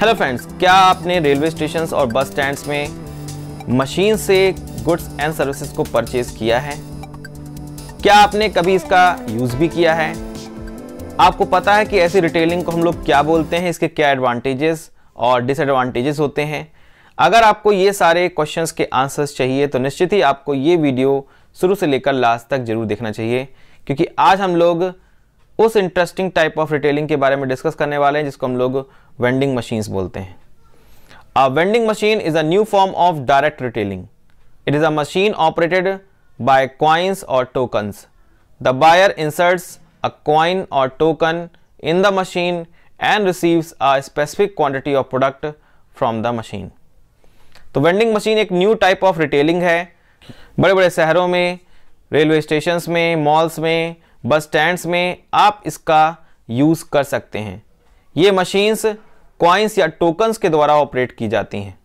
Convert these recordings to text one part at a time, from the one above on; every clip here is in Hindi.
हेलो फ्रेंड्स क्या आपने रेलवे स्टेशन और बस स्टैंड में मशीन से गुड्स एंड सर्विसेज को परचेज किया है क्या आपने कभी इसका यूज़ भी किया है आपको पता है कि ऐसी रिटेलिंग को हम लोग क्या बोलते हैं इसके क्या एडवांटेजेस और डिसएडवांटेजेस होते हैं अगर आपको ये सारे क्वेश्चंस के आंसर्स चाहिए तो निश्चित ही आपको ये वीडियो शुरू से लेकर लास्ट तक ज़रूर देखना चाहिए क्योंकि आज हम लोग उस इंटरेस्टिंग टाइप ऑफ रिटेलिंग के बारे में डिस्कस करने वाले हैं जिसको हम लोग वेंडिंग मशीन्स बोलते हैं a vending machine is a new form of direct retailing it is a machine operated by coins और tokens the buyer inserts a coin और token in the machine and receives a specific quantity of product from the machine तो वेंडिंग मशीन एक न्यू टाइप ऑफ रिटेलिंग है बड़े बड़े शहरों में रेलवे स्टेशंस में मॉल्स में बस स्टैंड्स में आप इसका यूज़ कर सकते हैं ये मशीन्स क्वाइंस या टोकन्स के द्वारा ऑपरेट की जाती हैं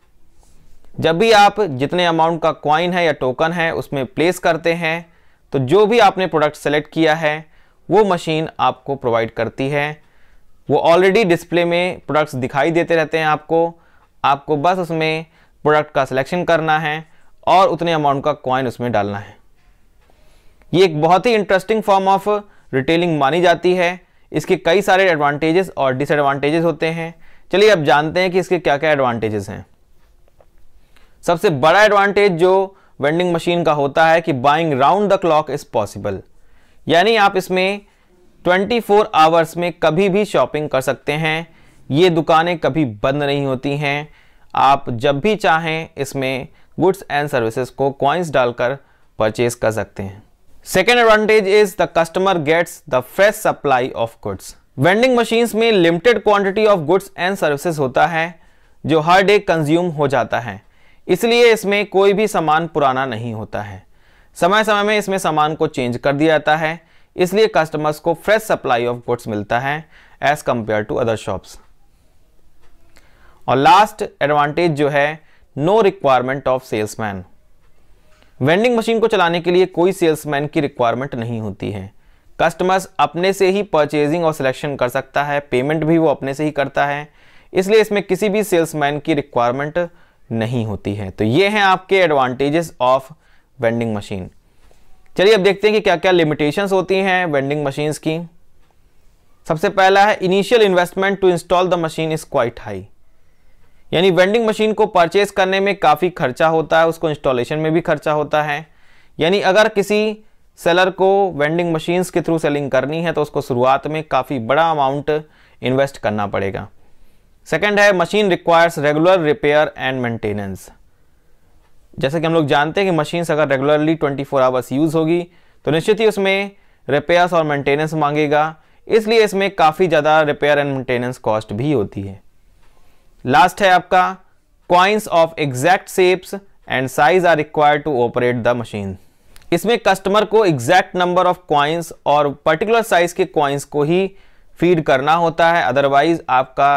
जब भी आप जितने अमाउंट का क्वाइन है या टोकन है उसमें प्लेस करते हैं तो जो भी आपने प्रोडक्ट सेलेक्ट किया है वो मशीन आपको प्रोवाइड करती है वो ऑलरेडी डिस्प्ले में प्रोडक्ट्स दिखाई देते रहते हैं आपको आपको बस उसमें प्रोडक्ट का सिलेक्शन करना है और उतने अमाउंट का कॉइन उसमें डालना है ये एक बहुत ही इंटरेस्टिंग फॉर्म ऑफ रिटेलिंग मानी जाती है इसके कई सारे एडवांटेजेस और डिसएडवांटेजेस होते हैं चलिए अब जानते हैं कि इसके क्या क्या एडवांटेजेस हैं सबसे बड़ा एडवांटेज जो वेंडिंग मशीन का होता है कि buying round the clock is possible यानी आप इसमें 24 फोर आवर्स में कभी भी शॉपिंग कर सकते हैं ये दुकानें कभी बंद नहीं होती हैं आप जब भी चाहें इसमें गुड्स एंड सर्विसेज को क्वाइंस डालकर परचेज कर सकते हैं second advantage is the customer gets the fresh supply of goods vending machines में limited quantity of goods and services होता है जो हर डे कंज्यूम हो जाता है इसलिए इसमें कोई भी सामान पुराना नहीं होता है समय समय में इसमें सामान को चेंज कर दिया जाता है इसलिए कस्टमर्स को फ्रेश सप्लाई ऑफ गुड्स मिलता है as compare to other shops और लास्ट एडवांटेज जो है no requirement of salesman vending machine को चलाने के लिए कोई सेल्समैन की रिक्वायरमेंट नहीं होती है कस्टमर्स अपने से ही परचेजिंग और सिलेक्शन कर सकता है पेमेंट भी वो अपने से ही करता है इसलिए इसमें किसी भी सेल्समैन की रिक्वायरमेंट नहीं होती है तो ये हैं आपके एडवांटेजेस ऑफ वेंडिंग मशीन चलिए अब देखते हैं कि क्या क्या लिमिटेशंस होती हैं वेंडिंग मशीन्स की सबसे पहला है initial investment to install the machine is quite high यानी वेंडिंग मशीन को परचेज करने में काफ़ी खर्चा होता है उसको इंस्टॉलेशन में भी खर्चा होता है यानी अगर किसी सेलर को वेंडिंग मशीन्स के थ्रू सेलिंग करनी है तो उसको शुरुआत में काफ़ी बड़ा अमाउंट इन्वेस्ट करना पड़ेगा सेकेंड है machine requires regular repair and maintenance जैसे कि हम लोग जानते हैं कि मशीन्स अगर रेगुलरली 24 फोर आवर्स यूज़ होगी तो निश्चित ही उसमें रिपेयर्स और मेंटेनेंस मांगेगा इसलिए इसमें काफ़ी ज़्यादा रिपेयर एंड मेंटेनेंस कॉस्ट भी होती है लास्ट है आपका coins of exact shapes and size are required to operate the machine इसमें कस्टमर को एग्जैक्ट नंबर ऑफ क्वाइंस और पर्टिकुलर साइज के क्वाइंस को ही फीड करना होता है अदरवाइज आपका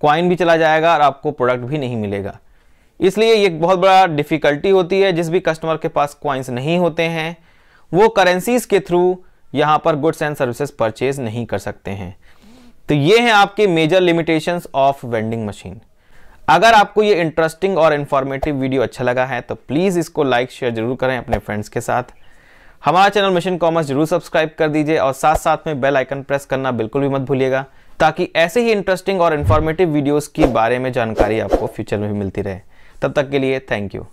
क्वाइन भी चला जाएगा और आपको प्रोडक्ट भी नहीं मिलेगा इसलिए ये बहुत बड़ा डिफ़िकल्टी होती है जिस भी कस्टमर के पास क्वाइंस नहीं होते हैं वो करेंसीज के थ्रू यहाँ पर गुड्स एंड सर्विसेज परचेज नहीं कर सकते हैं तो ये हैं आपके major limitations of vending machine अगर आपको ये इंटरेस्टिंग और इन्फॉर्मेटिव वीडियो अच्छा लगा है तो प्लीज़ इसको लाइक शेयर जरूर करें अपने फ्रेंड्स के साथ हमारा चैनल मिशन कॉमर्स जरूर सब्सक्राइब कर दीजिए और साथ साथ में बेल आइकन प्रेस करना बिल्कुल भी मत भूलिएगा ताकि ऐसे ही इंटरेस्टिंग और इन्फॉर्मेटिव वीडियोज़ के बारे में जानकारी आपको फ्यूचर में भी मिलती रहे तब तक के लिए थैंक यू